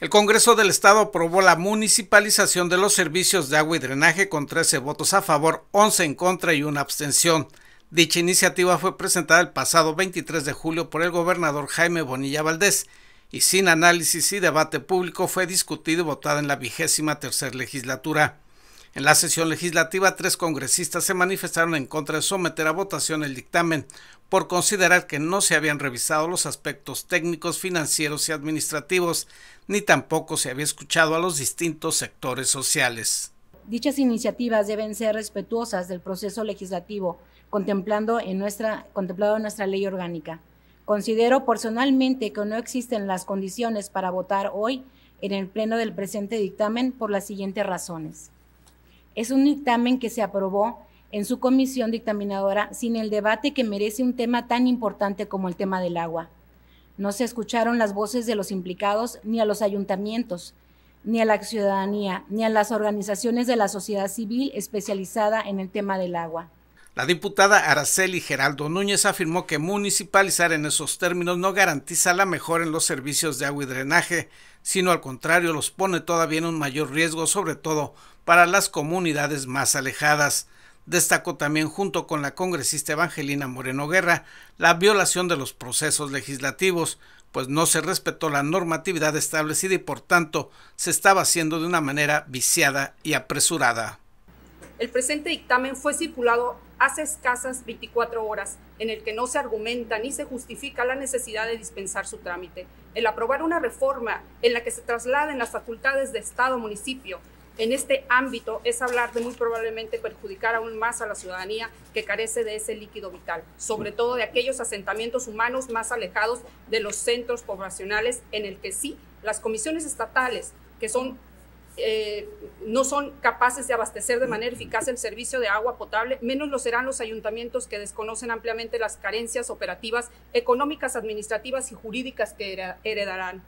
El Congreso del Estado aprobó la municipalización de los servicios de agua y drenaje con 13 votos a favor, 11 en contra y una abstención. Dicha iniciativa fue presentada el pasado 23 de julio por el gobernador Jaime Bonilla Valdés y sin análisis y debate público fue discutida y votada en la vigésima tercera legislatura. En la sesión legislativa, tres congresistas se manifestaron en contra de someter a votación el dictamen por considerar que no se habían revisado los aspectos técnicos, financieros y administrativos, ni tampoco se había escuchado a los distintos sectores sociales. Dichas iniciativas deben ser respetuosas del proceso legislativo, contemplado en nuestra ley orgánica. Considero personalmente que no existen las condiciones para votar hoy en el pleno del presente dictamen por las siguientes razones. Es un dictamen que se aprobó en su comisión dictaminadora sin el debate que merece un tema tan importante como el tema del agua. No se escucharon las voces de los implicados ni a los ayuntamientos, ni a la ciudadanía, ni a las organizaciones de la sociedad civil especializada en el tema del agua. La diputada Araceli Geraldo Núñez afirmó que municipalizar en esos términos no garantiza la mejora en los servicios de agua y drenaje, sino al contrario los pone todavía en un mayor riesgo, sobre todo para las comunidades más alejadas. Destacó también junto con la congresista Evangelina Moreno Guerra la violación de los procesos legislativos, pues no se respetó la normatividad establecida y por tanto se estaba haciendo de una manera viciada y apresurada. El presente dictamen fue circulado hace escasas 24 horas, en el que no se argumenta ni se justifica la necesidad de dispensar su trámite. El aprobar una reforma en la que se trasladen las facultades de Estado, municipio, en este ámbito es hablar de muy probablemente perjudicar aún más a la ciudadanía que carece de ese líquido vital, sobre todo de aquellos asentamientos humanos más alejados de los centros poblacionales en el que sí las comisiones estatales, que son eh, no son capaces de abastecer de manera eficaz el servicio de agua potable, menos lo serán los ayuntamientos que desconocen ampliamente las carencias operativas, económicas, administrativas y jurídicas que heredarán.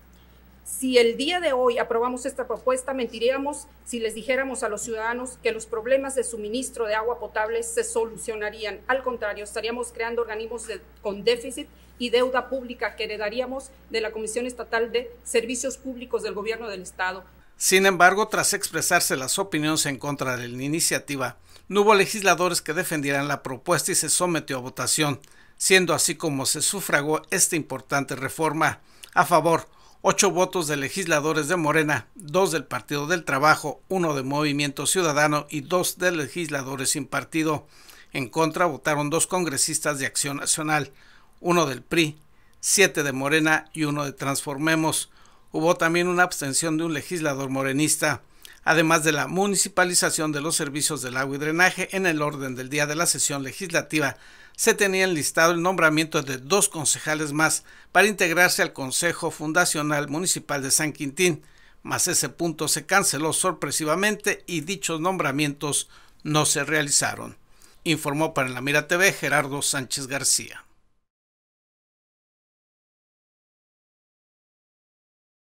Si el día de hoy aprobamos esta propuesta, mentiríamos si les dijéramos a los ciudadanos que los problemas de suministro de agua potable se solucionarían. Al contrario, estaríamos creando organismos con déficit y deuda pública que heredaríamos de la Comisión Estatal de Servicios Públicos del Gobierno del Estado. Sin embargo, tras expresarse las opiniones en contra de la iniciativa, no hubo legisladores que defendieran la propuesta y se sometió a votación, siendo así como se sufragó esta importante reforma. A favor, ocho votos de legisladores de Morena, dos del Partido del Trabajo, uno de Movimiento Ciudadano y dos de legisladores sin partido. En contra votaron dos congresistas de Acción Nacional, uno del PRI, siete de Morena y uno de Transformemos. Hubo también una abstención de un legislador morenista, además de la municipalización de los servicios del agua y drenaje en el orden del día de la sesión legislativa. Se tenía enlistado el nombramiento de dos concejales más para integrarse al Consejo Fundacional Municipal de San Quintín, mas ese punto se canceló sorpresivamente y dichos nombramientos no se realizaron. Informó para la Mira TV Gerardo Sánchez García.